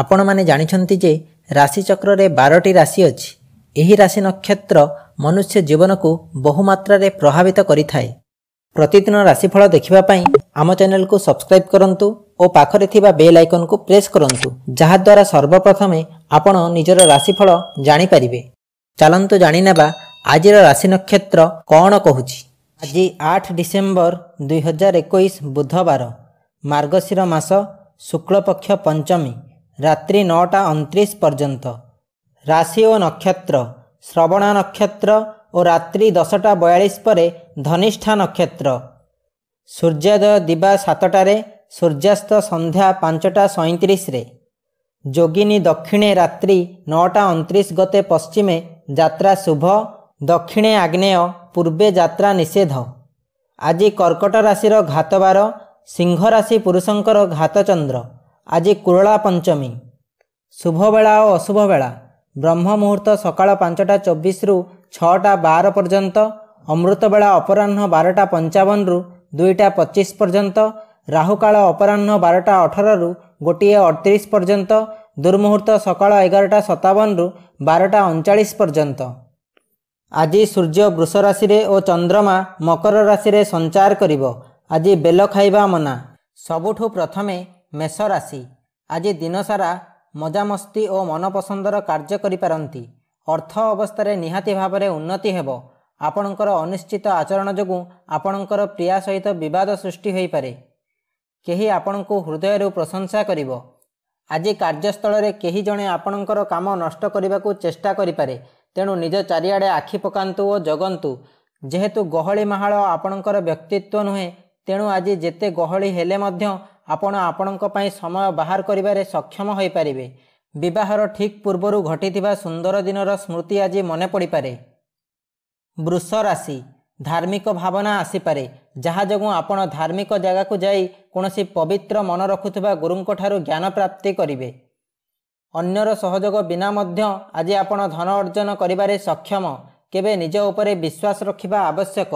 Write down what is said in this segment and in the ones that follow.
ଆପଣମାନେ ଜାଣିଛନ୍ତି ଯେ ରାଶିଚକ୍ରରେ ବାରଟି ରାଶି ଅଛି ଏହି ରାଶି ନକ୍ଷତ୍ର ମନୁଷ୍ୟ ଜୀବନକୁ ବହୁମାତ୍ରାରେ ପ୍ରଭାବିତ କରିଥାଏ ପ୍ରତିଦିନ ରାଶିଫଳ ଦେଖିବା ପାଇଁ ଆମ ଚ୍ୟାନେଲକୁ ସବସ୍କ୍ରାଇବ୍ କରନ୍ତୁ ଓ ପାଖରେ ଥିବା ବେଲ୍ ଆଇକନ୍କୁ ପ୍ରେସ୍ କରନ୍ତୁ ଯାହାଦ୍ୱାରା ସର୍ବପ୍ରଥମେ ଆପଣ ନିଜର ରାଶିଫଳ ଜାଣିପାରିବେ ଚାଲନ୍ତୁ ଜାଣିନେବା ଆଜିର ରାଶି ନକ୍ଷତ୍ର କ'ଣ କହୁଛି ଆଜି ଆଠ ଡିସେମ୍ବର ଦୁଇହଜାର ଏକୋଇଶ ବୁଧବାର ମାର୍ଗଶିର ମାସ ଶୁକ୍ଳପକ୍ଷ ପଞ୍ଚମୀ ରାତ୍ରି ନଅଟା ଅଣତିରିଶ ପର୍ଯ୍ୟନ୍ତ ରାଶି ଓ ନକ୍ଷତ୍ର ଶ୍ରବଣା ନକ୍ଷତ୍ର ଓ ରାତ୍ରି ଦଶଟା ବୟାଳିଶ ପରେ ଧନିଷ୍ଠା ନକ୍ଷତ୍ର ସୂର୍ଯ୍ୟୋଦୟ ଦିବା ସାତଟାରେ ସୂର୍ଯ୍ୟାସ୍ତ ସନ୍ଧ୍ୟା ପାଞ୍ଚଟା ସଇଁତିରିଶରେ ଯୋଗିନୀ ଦକ୍ଷିଣେ ରାତ୍ରି ନଅଟା ଅଣତିରିଶ ଗତେ ପଶ୍ଚିମେ ଯାତ୍ରା ଶୁଭ ଦକ୍ଷିଣେ ଆଗ୍ନେୟ ପୂର୍ବେ ଯାତ୍ରା ନିଷେଧ ଆଜି କର୍କଟ ରାଶିର ଘାତବାର ସିଂହ ରାଶି ପୁରୁଷଙ୍କର ଘାତଚନ୍ଦ୍ର ଆଜି କୁରଳା ପଞ୍ଚମୀ ଶୁଭବେଳା ଓ ଅଶୁଭ ବେଳା ବ୍ରହ୍ମ ମୁହୂର୍ତ୍ତ ସକାଳ ପାଞ୍ଚଟା ଚବିଶରୁ ଛଅଟା ବାର ପର୍ଯ୍ୟନ୍ତ ଅମୃତବେଳା ଅପରାହ୍ନ ବାରଟା ପଞ୍ଚାବନରୁ ଦୁଇଟା ପଚିଶ ପର୍ଯ୍ୟନ୍ତ ରାହୁକାଳ ଅପରାହ୍ନ ବାରଟା ଅଠରରୁ ଗୋଟିଏ ଅଠତିରିଶ ପର୍ଯ୍ୟନ୍ତ ଦୁର୍ମୁହୂର୍ତ୍ତ ସକାଳ ଏଗାରଟା ସତାବନରୁ ବାରଟା ଅଣଚାଳିଶ ପର୍ଯ୍ୟନ୍ତ ଆଜି ସୂର୍ଯ୍ୟ ବୃଷ ରାଶିରେ ଓ ଚନ୍ଦ୍ରମା ମକର ରାଶିରେ ସଞ୍ଚାର କରିବ ଆଜି ବେଲ ଖାଇବା ମନା ସବୁଠୁ ପ୍ରଥମେ ମେଷ ରାଶି ଆଜି ଦିନସାରା ମଜାମସ୍ତି ଓ ମନପସନ୍ଦର କାର୍ଯ୍ୟ କରିପାରନ୍ତି ଅର୍ଥ ଅବସ୍ଥାରେ ନିହାତି ଭାବରେ ଉନ୍ନତି ହେବ ଆପଣଙ୍କର ଅନିଶ୍ଚିତ ଆଚରଣ ଯୋଗୁଁ ଆପଣଙ୍କର ପ୍ରିୟା ସହିତ ବିବାଦ ସୃଷ୍ଟି ହୋଇପାରେ କେହି ଆପଣଙ୍କୁ ହୃଦୟରୁ ପ୍ରଶଂସା କରିବ ଆଜି କାର୍ଯ୍ୟସ୍ଥଳରେ କେହି ଜଣେ ଆପଣଙ୍କର କାମ ନଷ୍ଟ କରିବାକୁ ଚେଷ୍ଟା କରିପାରେ ତେଣୁ ନିଜ ଚାରିଆଡ଼େ ଆଖି ପକାନ୍ତୁ ଓ ଜଗନ୍ତୁ ଯେହେତୁ ଗହଳି ମାହାଳ ଆପଣଙ୍କର ବ୍ୟକ୍ତିତ୍ୱ ନୁହେଁ ତେଣୁ ଆଜି ଯେତେ ଗହଳି ହେଲେ ମଧ୍ୟ ଆପଣ ଆପଣଙ୍କ ପାଇଁ ସମୟ ବାହାର କରିବାରେ ସକ୍ଷମ ହୋଇପାରିବେ ବିବାହର ଠିକ୍ ପୂର୍ବରୁ ଘଟିଥିବା ସୁନ୍ଦର ଦିନର ସ୍ମୃତି ଆଜି ମନେ ପଡ଼ିପାରେ ବୃଷ ରାଶି ଧାର୍ମିକ ଭାବନା ଆସିପାରେ ଯାହା ଯୋଗୁଁ ଆପଣ ଧାର୍ମିକ ଜାଗାକୁ ଯାଇ କୌଣସି ପବିତ୍ର ମନ ରଖୁଥିବା ଗୁରୁଙ୍କଠାରୁ ଜ୍ଞାନ ପ୍ରାପ୍ତି କରିବେ ଅନ୍ୟର ସହଯୋଗ ବିନା ମଧ୍ୟ ଆଜି ଆପଣ ଧନ ଅର୍ଜନ କରିବାରେ ସକ୍ଷମ କେବେ ନିଜ ଉପରେ ବିଶ୍ୱାସ ରଖିବା ଆବଶ୍ୟକ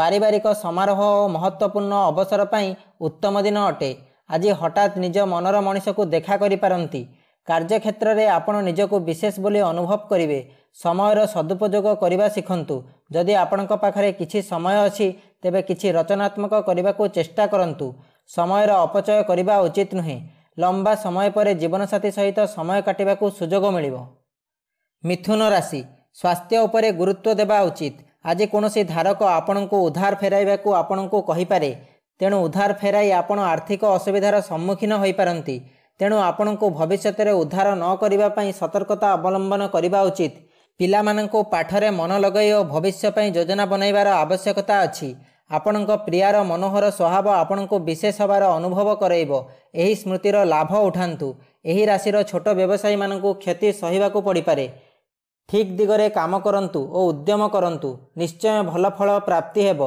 ପାରିବାରିକ ସମାରୋହ ଓ ମହତ୍ତ୍ୱପୂର୍ଣ୍ଣ ଅବସର ପାଇଁ ଉତ୍ତମ ଦିନ ଅଟେ ଆଜି ହଠାତ୍ ନିଜ ମନର ମଣିଷକୁ ଦେଖା କରିପାରନ୍ତି କାର୍ଯ୍ୟକ୍ଷେତ୍ରରେ ଆପଣ ନିଜକୁ ବିଶେଷ ବୋଲି ଅନୁଭବ କରିବେ ସମୟର ସଦୁପଯୋଗ କରିବା ଶିଖନ୍ତୁ ଯଦି ଆପଣଙ୍କ ପାଖରେ କିଛି ସମୟ ଅଛି ତେବେ କିଛି ରଚନାତ୍ମକ କରିବାକୁ ଚେଷ୍ଟା କରନ୍ତୁ ସମୟର ଅପଚୟ କରିବା ଉଚିତ ନୁହେଁ ଲମ୍ବା ସମୟ ପରେ ଜୀବନସାଥୀ ସହିତ ସମୟ କାଟିବାକୁ ସୁଯୋଗ ମିଳିବ ମିଥୁନ ରାଶି ସ୍ୱାସ୍ଥ୍ୟ ଉପରେ ଗୁରୁତ୍ୱ ଦେବା ଉଚିତ ଆଜି କୌଣସି ଧାରକ ଆପଣଙ୍କୁ ଉଦ୍ଧାର ଫେରାଇବାକୁ ଆପଣଙ୍କୁ କହିପାରେ ତେଣୁ ଉଦ୍ଧାର ଫେରାଇ ଆପଣ ଆର୍ଥିକ ଅସୁବିଧାର ସମ୍ମୁଖୀନ ହୋଇପାରନ୍ତି ତେଣୁ ଆପଣଙ୍କୁ ଭବିଷ୍ୟତରେ ଉଦ୍ଧାର ନ କରିବା ପାଇଁ ସତର୍କତା ଅବଲମ୍ବନ କରିବା ଉଚିତ ପିଲାମାନଙ୍କୁ ପାଠରେ ମନ ଲଗାଇ ଓ ଭବିଷ୍ୟ ପାଇଁ ଯୋଜନା ବନାଇବାର ଆବଶ୍ୟକତା ଅଛି ଆପଣଙ୍କ ପ୍ରିୟାର ମନୋହର ସ୍ୱଭାବ ଆପଣଙ୍କୁ ବିଶେଷ ହେବାର ଅନୁଭବ କରାଇବ ଏହି ସ୍ମୃତିର ଲାଭ ଉଠାନ୍ତୁ ଏହି ରାଶିର ଛୋଟ ବ୍ୟବସାୟୀମାନଙ୍କୁ କ୍ଷତି ସହିବାକୁ ପଡ଼ିପାରେ ଠିକ୍ ଦିଗରେ କାମ କରନ୍ତୁ ଓ ଉଦ୍ୟମ କରନ୍ତୁ ନିଶ୍ଚୟ ଭଲ ଫଳ ପ୍ରାପ୍ତି ହେବ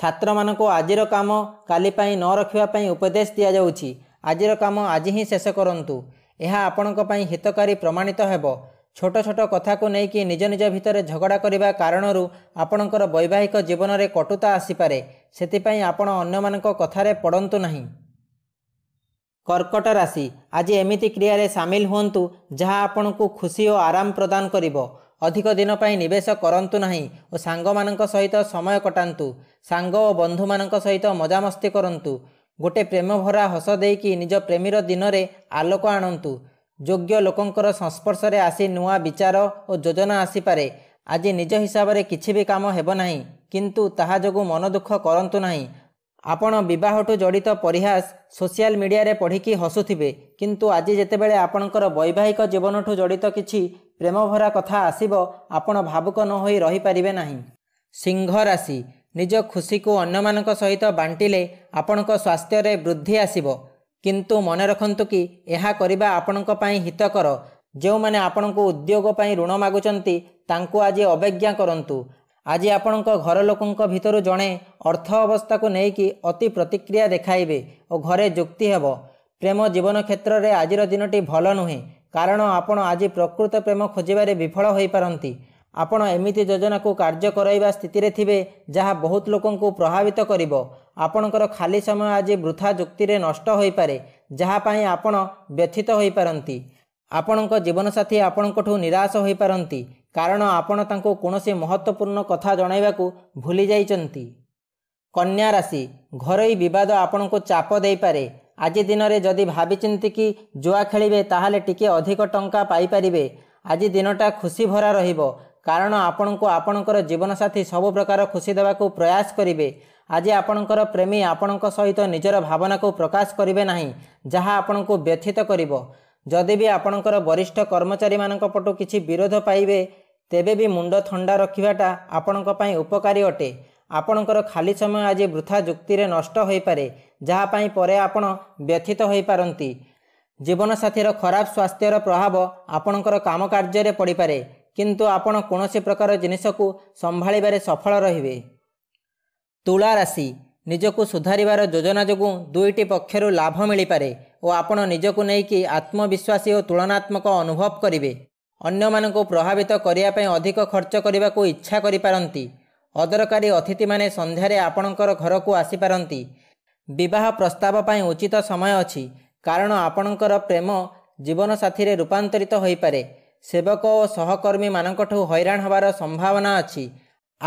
ଛାତ୍ରମାନଙ୍କୁ ଆଜିର କାମ କାଲି ପାଇଁ ନ ରଖିବା ପାଇଁ ଉପଦେଶ ଦିଆଯାଉଛି ଆଜିର କାମ ଆଜି ହିଁ ଶେଷ କରନ୍ତୁ ଏହା ଆପଣଙ୍କ ପାଇଁ ହିତକାରୀ ପ୍ରମାଣିତ ହେବ ଛୋଟ ଛୋଟ କଥାକୁ ନେଇକି ନିଜ ନିଜ ଭିତରେ ଝଗଡ଼ା କରିବା କାରଣରୁ ଆପଣଙ୍କର ବୈବାହିକ ଜୀବନରେ କଟୁତା ଆସିପାରେ ସେଥିପାଇଁ ଆପଣ ଅନ୍ୟମାନଙ୍କ କଥାରେ ପଡ଼ନ୍ତୁ ନାହିଁ କର୍କଟ ରାଶି ଆଜି ଏମିତି କ୍ରିୟାରେ ସାମିଲ ହୁଅନ୍ତୁ ଯାହା ଆପଣଙ୍କୁ ଖୁସି ଓ ଆରାମ ପ୍ରଦାନ କରିବ ଅଧିକ ଦିନ ପାଇଁ ନିବେଶ କରନ୍ତୁ ନାହିଁ ଓ ସାଙ୍ଗମାନଙ୍କ ସହିତ ସମୟ କଟାନ୍ତୁ ସାଙ୍ଗ ଓ ବନ୍ଧୁମାନଙ୍କ ସହିତ ମଜାମସ୍ତି କରନ୍ତୁ ଗୋଟେ ପ୍ରେମଭରା ହସ ଦେଇକି ନିଜ ପ୍ରେମୀର ଦିନରେ ଆଲୋକ ଆଣନ୍ତୁ ଯୋଗ୍ୟ ଲୋକଙ୍କର ସଂସ୍ପର୍ଶରେ ଆସି ନୂଆ ବିଚାର ଓ ଯୋଜନା ଆସିପାରେ ଆଜି ନିଜ ହିସାବରେ କିଛି ବି କାମ ହେବ ନାହିଁ କିନ୍ତୁ ତାହା ଯୋଗୁଁ ମନ ଦୁଃଖ କରନ୍ତୁ ନାହିଁ ଆପଣ ବିବାହଠୁ ଜଡ଼ିତ ପରିହାସ ସୋସିଆଲ ମିଡ଼ିଆରେ ପଢ଼ିକି ହସୁଥିବେ କିନ୍ତୁ ଆଜି ଯେତେବେଳେ ଆପଣଙ୍କର ବୈବାହିକ ଜୀବନଠୁ ଜଡ଼ିତ କିଛି ପ୍ରେମଭରା କଥା ଆସିବ ଆପଣ ଭାବୁକ ନ ହୋଇ ରହିପାରିବେ ନାହିଁ ସିଂହ ରାଶି ନିଜ ଖୁସିକୁ ଅନ୍ୟମାନଙ୍କ ସହିତ ବାଣ୍ଟିଲେ ଆପଣଙ୍କ ସ୍ୱାସ୍ଥ୍ୟରେ ବୃଦ୍ଧି ଆସିବ କିନ୍ତୁ ମନେ ରଖନ୍ତୁ କି ଏହା କରିବା ଆପଣଙ୍କ ପାଇଁ ହିତକର ଯେଉଁମାନେ ଆପଣଙ୍କୁ ଉଦ୍ୟୋଗ ପାଇଁ ଋଣ ମାଗୁଛନ୍ତି ତାଙ୍କୁ ଆଜି ଅବଜ୍ଞା କରନ୍ତୁ ଆଜି ଆପଣଙ୍କ ଘର ଲୋକଙ୍କ ଭିତରୁ ଜଣେ ଅର୍ଥ ଅବସ୍ଥାକୁ ନେଇକି ଅତି ପ୍ରତିକ୍ରିୟା ଦେଖାଇବେ ଓ ଘରେ ଯୁକ୍ତି ହେବ ପ୍ରେମ ଜୀବନ କ୍ଷେତ୍ରରେ ଆଜିର ଦିନଟି ଭଲ ନୁହେଁ କାରଣ ଆପଣ ଆଜି ପ୍ରକୃତ ପ୍ରେମ ଖୋଜିବାରେ ବିଫଳ ହୋଇପାରନ୍ତି ଆପଣ ଏମିତି ଯୋଜନାକୁ କାର୍ଯ୍ୟ କରାଇବା ସ୍ଥିତିରେ ଥିବେ ଯାହା ବହୁତ ଲୋକଙ୍କୁ ପ୍ରଭାବିତ କରିବ ଆପଣଙ୍କର ଖାଲି ସମୟ ଆଜି ବୃଥା ଯୁକ୍ତିରେ ନଷ୍ଟ ହୋଇପାରେ ଯାହା ପାଇଁ ଆପଣ ବ୍ୟଥିତ ହୋଇପାରନ୍ତି ଆପଣଙ୍କ ଜୀବନସାଥୀ ଆପଣଙ୍କଠୁ ନିରାଶ ହୋଇପାରନ୍ତି କାରଣ ଆପଣ ତାଙ୍କୁ କୌଣସି ମହତ୍ତ୍ୱପୂର୍ଣ୍ଣ କଥା ଜଣାଇବାକୁ ଭୁଲି ଯାଇଛନ୍ତି କନ୍ୟା ରାଶି ଘରୋଇ ବିବାଦ ଆପଣଙ୍କୁ ଚାପ ଦେଇପାରେ ଆଜି ଦିନରେ ଯଦି ଭାବିଛନ୍ତି କି ଜୁଆ ଖେଳିବେ ତାହେଲେ ଟିକିଏ ଅଧିକ ଟଙ୍କା ପାଇପାରିବେ ଆଜି ଦିନଟା ଖୁସି ଭରା ରହିବ କାରଣ ଆପଣଙ୍କୁ ଆପଣଙ୍କର ଜୀବନସାଥୀ ସବୁ ପ୍ରକାର ଖୁସି ଦେବାକୁ ପ୍ରୟାସ କରିବେ ଆଜି ଆପଣଙ୍କର ପ୍ରେମୀ ଆପଣଙ୍କ ସହିତ ନିଜର ଭାବନାକୁ ପ୍ରକାଶ କରିବେ ନାହିଁ ଯାହା ଆପଣଙ୍କୁ ବ୍ୟଥିତ କରିବ ଯଦି ବି ଆପଣଙ୍କର ବରିଷ୍ଠ କର୍ମଚାରୀମାନଙ୍କ ପଟୁ କିଛି ବିରୋଧ ପାଇବେ ତେବେ ବି ମୁଣ୍ଡ ଥଣ୍ଡା ରଖିବାଟା ଆପଣଙ୍କ ପାଇଁ ଉପକାରୀ ଅଟେ ଆପଣଙ୍କର ଖାଲି ସମୟ ଆଜି ବୃଥା ଯୁକ୍ତିରେ ନଷ୍ଟ ହୋଇପାରେ ଯାହା ପାଇଁ ପରେ ଆପଣ ବ୍ୟଥିତ ହୋଇପାରନ୍ତି ଜୀବନସାଥୀର ଖରାପ ସ୍ୱାସ୍ଥ୍ୟର ପ୍ରଭାବ ଆପଣଙ୍କର କାମ କାର୍ଯ୍ୟରେ ପଡ଼ିପାରେ କିନ୍ତୁ ଆପଣ କୌଣସି ପ୍ରକାର ଜିନିଷକୁ ସମ୍ଭାଳିବାରେ ସଫଳ ରହିବେ ତୁଳା ରାଶି ନିଜକୁ ସୁଧାରିବାର ଯୋଜନା ଯୋଗୁଁ ଦୁଇଟି ପକ୍ଷରୁ ଲାଭ ମିଳିପାରେ ଓ ଆପଣ ନିଜକୁ ନେଇକି ଆତ୍ମବିଶ୍ୱାସୀ ଓ ତୁଳନାତ୍ମକ ଅନୁଭବ କରିବେ ଅନ୍ୟମାନଙ୍କୁ ପ୍ରଭାବିତ କରିବା ପାଇଁ ଅଧିକ ଖର୍ଚ୍ଚ କରିବାକୁ ଇଚ୍ଛା କରିପାରନ୍ତି ଅଦରକାରୀ ଅତିଥିମାନେ ସନ୍ଧ୍ୟାରେ ଆପଣଙ୍କର ଘରକୁ ଆସିପାରନ୍ତି ବିବାହ ପ୍ରସ୍ତାବ ପାଇଁ ଉଚିତ ସମୟ ଅଛି କାରଣ ଆପଣଙ୍କର ପ୍ରେମ ଜୀବନସାଥିରେ ରୂପାନ୍ତରିତ ହୋଇପାରେ ସେବକ ଓ ସହକର୍ମୀମାନଙ୍କଠୁ ହଇରାଣ ହେବାର ସମ୍ଭାବନା ଅଛି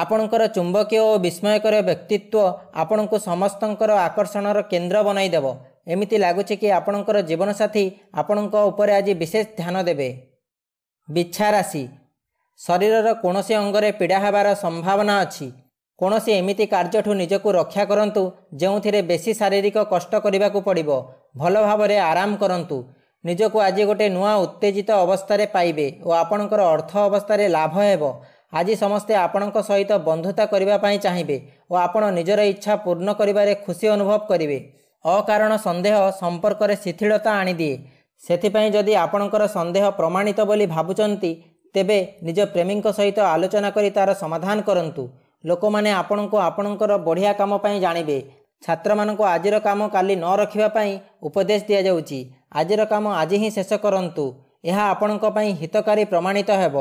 ଆପଣଙ୍କର ଚୁମ୍ବକୀୟ ଓ ବିସ୍ମୟକର ବ୍ୟକ୍ତିତ୍ୱ ଆପଣଙ୍କୁ ସମସ୍ତଙ୍କର ଆକର୍ଷଣର କେନ୍ଦ୍ର ବନାଇଦେବ ଏମିତି ଲାଗୁଛି କି ଆପଣଙ୍କର ଜୀବନସାଥୀ ଆପଣଙ୍କ ଉପରେ ଆଜି ବିଶେଷ ଧ୍ୟାନ ଦେବେ ବିଛା ରାଶି ଶରୀରର କୌଣସି ଅଙ୍ଗରେ ପୀଡ଼ା ହେବାର ସମ୍ଭାବନା ଅଛି କୌଣସି ଏମିତି କାର୍ଯ୍ୟଠୁ ନିଜକୁ ରକ୍ଷା କରନ୍ତୁ ଯେଉଁଥିରେ ବେଶୀ ଶାରୀରିକ କଷ୍ଟ କରିବାକୁ ପଡ଼ିବ ଭଲ ଭାବରେ ଆରାମ କରନ୍ତୁ ନିଜକୁ ଆଜି ଗୋଟିଏ ନୂଆ ଉତ୍ତେଜିତ ଅବସ୍ଥାରେ ପାଇବେ ଓ ଆପଣଙ୍କର ଅର୍ଥ ଅବସ୍ଥାରେ ଲାଭ ହେବ ଆଜି ସମସ୍ତେ ଆପଣଙ୍କ ସହିତ ବନ୍ଧୁତା କରିବା ପାଇଁ ଚାହିଁବେ ଓ ଆପଣ ନିଜର ଇଚ୍ଛା ପୂର୍ଣ୍ଣ କରିବାରେ ଖୁସି ଅନୁଭବ କରିବେ ଅକାରଣ ସନ୍ଦେହ ସମ୍ପର୍କରେ ଶିଥିଳତା ଆଣିଦିଏ ସେଥିପାଇଁ ଯଦି ଆପଣଙ୍କର ସନ୍ଦେହ ପ୍ରମାଣିତ ବୋଲି ଭାବୁଛନ୍ତି ତେବେ ନିଜ ପ୍ରେମୀଙ୍କ ସହିତ ଆଲୋଚନା କରି ତା'ର ସମାଧାନ କରନ୍ତୁ ଲୋକମାନେ ଆପଣଙ୍କୁ ଆପଣଙ୍କର ବଢ଼ିଆ କାମ ପାଇଁ ଜାଣିବେ ଛାତ୍ରମାନଙ୍କୁ ଆଜିର କାମ କାଲି ନ ରଖିବା ପାଇଁ ଉପଦେଶ ଦିଆଯାଉଛି ଆଜିର କାମ ଆଜି ହିଁ ଶେଷ କରନ୍ତୁ ଏହା ଆପଣଙ୍କ ପାଇଁ ହିତକାରୀ ପ୍ରମାଣିତ ହେବ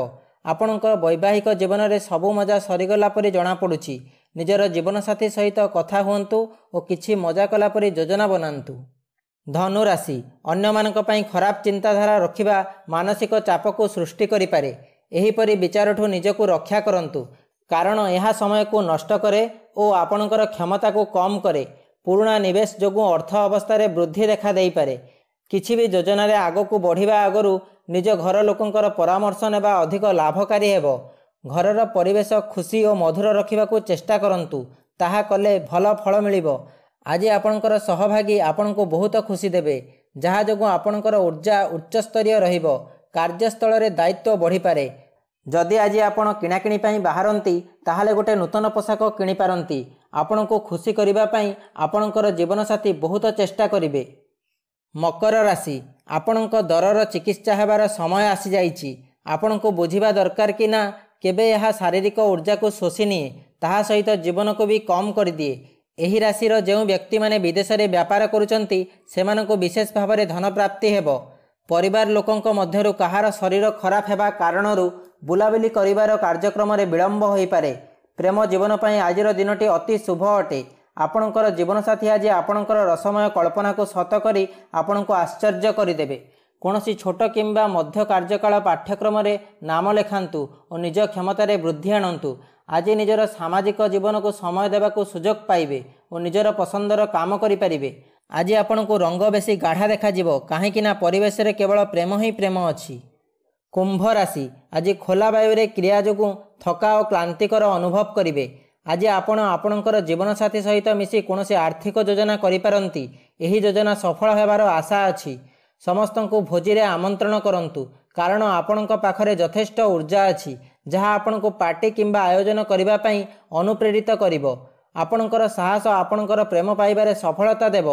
ଆପଣଙ୍କ ବୈବାହିକ ଜୀବନରେ ସବୁ ମଜା ସରିଗଲା ପରି ଜଣାପଡ଼ୁଛି ନିଜର ଜୀବନସାଥୀ ସହିତ କଥା ହୁଅନ୍ତୁ ଓ କିଛି ମଜା କଲା ପରି ଯୋଜନା ବନାନ୍ତୁ ଧନୁରାଶି ଅନ୍ୟମାନଙ୍କ ପାଇଁ ଖରାପ ଚିନ୍ତାଧାରା ରଖିବା ମାନସିକ ଚାପକୁ ସୃଷ୍ଟି କରିପାରେ ଏହିପରି ବିଚାରଠୁ ନିଜକୁ ରକ୍ଷା କରନ୍ତୁ କାରଣ ଏହା ସମୟକୁ ନଷ୍ଟ କରେ ଓ ଆପଣଙ୍କର କ୍ଷମତାକୁ କମ୍ କରେ ପୁରୁଣା ନିବେଶ ଯୋଗୁଁ ଅର୍ଥ ଅବସ୍ଥାରେ ବୃଦ୍ଧି ଦେଖାଦେଇପାରେ କିଛି ବି ଯୋଜନାରେ ଆଗକୁ ବଢ଼ିବା ଆଗରୁ ନିଜ ଘର ଲୋକଙ୍କର ପରାମର୍ଶ ନେବା ଅଧିକ ଲାଭକାରୀ ହେବ ଘରର ପରିବେଶ ଖୁସି ଓ ମଧୁର ରଖିବାକୁ ଚେଷ୍ଟା କରନ୍ତୁ ତାହା କଲେ ଭଲ ଫଳ ମିଳିବ ଆଜି ଆପଣଙ୍କର ସହଭାଗୀ ଆପଣଙ୍କୁ ବହୁତ ଖୁସି ଦେବେ ଯାହା ଯୋଗୁଁ ଆପଣଙ୍କର ଉର୍ଜା ଉଚ୍ଚସ୍ତରୀୟ ରହିବ କାର୍ଯ୍ୟସ୍ଥଳରେ ଦାୟିତ୍ୱ ବଢ଼ିପାରେ ଯଦି ଆଜି ଆପଣ କିଣାକିଣି ପାଇଁ ବାହାରନ୍ତି ତାହେଲେ ଗୋଟିଏ ନୂତନ ପୋଷାକ କିଣିପାରନ୍ତି ଆପଣଙ୍କୁ ଖୁସି କରିବା ପାଇଁ ଆପଣଙ୍କର ଜୀବନସାଥୀ ବହୁତ ଚେଷ୍ଟା କରିବେ ମକର ରାଶି ଆପଣଙ୍କ ଦରର ଚିକିତ୍ସା ହେବାର ସମୟ ଆସିଯାଇଛି ଆପଣଙ୍କୁ ବୁଝିବା ଦରକାର କି ନା କେବେ ଏହା ଶାରୀରିକ ଉର୍ଜାକୁ ଶୋଷି ନିଏ ତାହା ସହିତ ଜୀବନକୁ ବି କମ୍ କରିଦିଏ ଏହି ରାଶିର ଯେଉଁ ବ୍ୟକ୍ତିମାନେ ବିଦେଶରେ ବ୍ୟାପାର କରୁଛନ୍ତି ସେମାନଙ୍କୁ ବିଶେଷ ଭାବରେ ଧନପ୍ରାପ୍ତି ହେବ ପରିବାର ଲୋକଙ୍କ ମଧ୍ୟରୁ କାହାର ଶରୀର ଖରାପ ହେବା କାରଣରୁ ବୁଲାବୁଲି କରିବାର କାର୍ଯ୍ୟକ୍ରମରେ ବିଳମ୍ବ ହୋଇପାରେ ପ୍ରେମ ଜୀବନ ପାଇଁ ଆଜିର ଦିନଟି ଅତି ଶୁଭ ଅଟେ ଆପଣଙ୍କର ଜୀବନସାଥୀ ଆଜି ଆପଣଙ୍କର ରସମୟ କଳ୍ପନାକୁ ସତ କରି ଆପଣଙ୍କୁ ଆଶ୍ଚର୍ଯ୍ୟ କରିଦେବେ କୌଣସି ଛୋଟ କିମ୍ବା ମଧ୍ୟ କାର୍ଯ୍ୟକାଳ ପାଠ୍ୟକ୍ରମରେ ନାମ ଲେଖାନ୍ତୁ ଓ ନିଜ କ୍ଷମତାରେ ବୃଦ୍ଧି ଆଣନ୍ତୁ ଆଜି ନିଜର ସାମାଜିକ ଜୀବନକୁ ସମୟ ଦେବାକୁ ସୁଯୋଗ ପାଇବେ ଓ ନିଜର ପସନ୍ଦର କାମ କରିପାରିବେ ଆଜି ଆପଣଙ୍କୁ ରଙ୍ଗ ବେଶୀ ଗାଢ଼ା ଦେଖାଯିବ କାହିଁକି ନା ପରିବେଶରେ କେବଳ ପ୍ରେମ ହିଁ ପ୍ରେମ ଅଛି କୁମ୍ଭ ରାଶି ଆଜି ଖୋଲା ବାୟୁରେ କ୍ରିୟା ଯୋଗୁଁ ଥକା ଓ କ୍ଲାନ୍ତିକର ଅନୁଭବ କରିବେ ଆଜି ଆପଣ ଆପଣଙ୍କର ଜୀବନସାଥୀ ସହିତ ମିଶି କୌଣସି ଆର୍ଥିକ ଯୋଜନା କରିପାରନ୍ତି ଏହି ଯୋଜନା ସଫଳ ହେବାର ଆଶା ଅଛି ସମସ୍ତଙ୍କୁ ଭୋଜିରେ ଆମନ୍ତ୍ରଣ କରନ୍ତୁ କାରଣ ଆପଣଙ୍କ ପାଖରେ ଯଥେଷ୍ଟ ଉର୍ଜା ଅଛି ଯାହା ଆପଣଙ୍କୁ ପାର୍ଟି କିମ୍ବା ଆୟୋଜନ କରିବା ପାଇଁ ଅନୁପ୍ରେରିତ କରିବ ଆପଣଙ୍କର ସାହସ ଆପଣଙ୍କର ପ୍ରେମ ପାଇବାରେ ସଫଳତା ଦେବ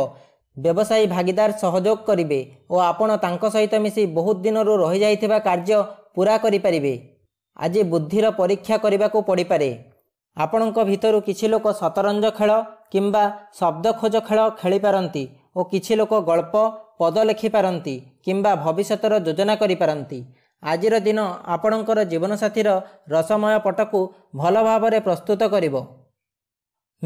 ବ୍ୟବସାୟୀ ଭାଗିଦାର ସହଯୋଗ କରିବେ ଓ ଆପଣ ତାଙ୍କ ସହିତ ମିଶି ବହୁତ ଦିନରୁ ରହିଯାଇଥିବା କାର୍ଯ୍ୟ ପୁରା କରିପାରିବେ ଆଜି ବୁଦ୍ଧିର ପରୀକ୍ଷା କରିବାକୁ ପଡ଼ିପାରେ ଆପଣଙ୍କ ଭିତରୁ କିଛି ଲୋକ ଶତରଞ୍ଜ ଖେଳ କିମ୍ବା ଶବ୍ଦଖୋଜ ଖେଳ ଖେଳିପାରନ୍ତି ଓ କିଛି ଲୋକ ଗଳ୍ପ ପଦ ଲେଖିପାରନ୍ତି କିମ୍ବା ଭବିଷ୍ୟତର ଯୋଜନା କରିପାରନ୍ତି ଆଜିର ଦିନ ଆପଣଙ୍କର ଜୀବନସାଥୀର ରସମୟ ପଟକୁ ଭଲ ଭାବରେ ପ୍ରସ୍ତୁତ କରିବ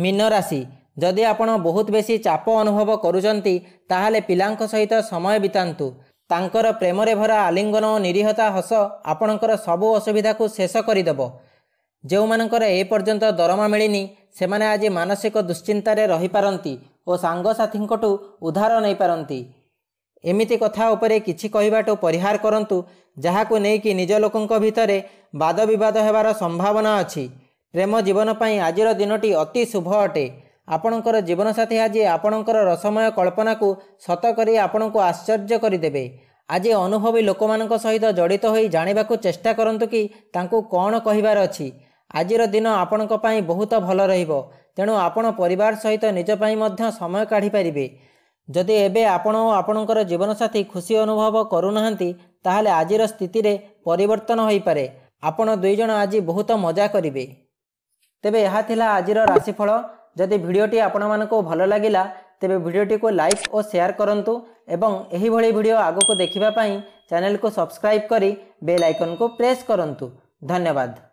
ମୀନ ରାଶି ଯଦି ଆପଣ ବହୁତ ବେଶୀ ଚାପ ଅନୁଭବ କରୁଛନ୍ତି ତାହେଲେ ପିଲାଙ୍କ ସହିତ ସମୟ ବିତାନ୍ତୁ ତାଙ୍କର ପ୍ରେମରେ ଭରା ଆଲିଙ୍ଗନ ଓ ନିରୀହତା ହସ ଆପଣଙ୍କର ସବୁ ଅସୁବିଧାକୁ ଶେଷ କରିଦେବ ଯେଉଁମାନଙ୍କର ଏପର୍ଯ୍ୟନ୍ତ ଦରମା ମିଳିନି ସେମାନେ ଆଜି ମାନସିକ ଦୁଶ୍ଚିନ୍ତାରେ ରହିପାରନ୍ତି ଓ ସାଙ୍ଗସାଥୀଙ୍କଠୁ ଉଦ୍ଧାର ନେଇପାରନ୍ତି ଏମିତି କଥା ଉପରେ କିଛି କହିବାଠୁ ପରିହାର କରନ୍ତୁ ଯାହାକୁ ନେଇକି ନିଜ ଲୋକଙ୍କ ଭିତରେ ବାଦ ବିବାଦ ହେବାର ସମ୍ଭାବନା ଅଛି ପ୍ରେମ ଜୀବନ ପାଇଁ ଆଜିର ଦିନଟି ଅତି ଶୁଭ ଅଟେ ଆପଣଙ୍କର ଜୀବନସାଥୀ ଆଜି ଆପଣଙ୍କର ରସମୟ କଳ୍ପନାକୁ ସତ କରି ଆପଣଙ୍କୁ ଆଶ୍ଚର୍ଯ୍ୟ କରିଦେବେ ଆଜି ଅନୁଭବୀ ଲୋକମାନଙ୍କ ସହିତ ଜଡ଼ିତ ହୋଇ ଜାଣିବାକୁ ଚେଷ୍ଟା କରନ୍ତୁ କି ତାଙ୍କୁ କ'ଣ କହିବାର ଅଛି ଆଜିର ଦିନ ଆପଣଙ୍କ ପାଇଁ ବହୁତ ଭଲ ରହିବ ତେଣୁ ଆପଣ ପରିବାର ସହିତ ନିଜ ପାଇଁ ମଧ୍ୟ ସମୟ କାଢ଼ିପାରିବେ ଯଦି ଏବେ ଆପଣ ଓ ଆପଣଙ୍କର ଜୀବନସାଥୀ ଖୁସି ଅନୁଭବ କରୁନାହାନ୍ତି ତାହେଲେ ଆଜିର ସ୍ଥିତିରେ ପରିବର୍ତ୍ତନ ହୋଇପାରେ ଆପଣ ଦୁଇଜଣ ଆଜି ବହୁତ ମଜା କରିବେ ତେବେ ଏହା ଥିଲା ଆଜିର ରାଶିଫଳ ଯଦି ଭିଡ଼ିଓଟି ଆପଣମାନଙ୍କୁ ଭଲ ଲାଗିଲା ତେବେ ଭିଡ଼ିଓଟିକୁ ଲାଇକ୍ ଓ ସେୟାର କରନ୍ତୁ ଏବଂ ଏହିଭଳି ଭିଡ଼ିଓ ଆଗକୁ ଦେଖିବା ପାଇଁ ଚ୍ୟାନେଲକୁ ସବସ୍କ୍ରାଇବ୍ କରି ବେଲ୍ ଆଇକନ୍କୁ ପ୍ରେସ୍ କରନ୍ତୁ ଧନ୍ୟବାଦ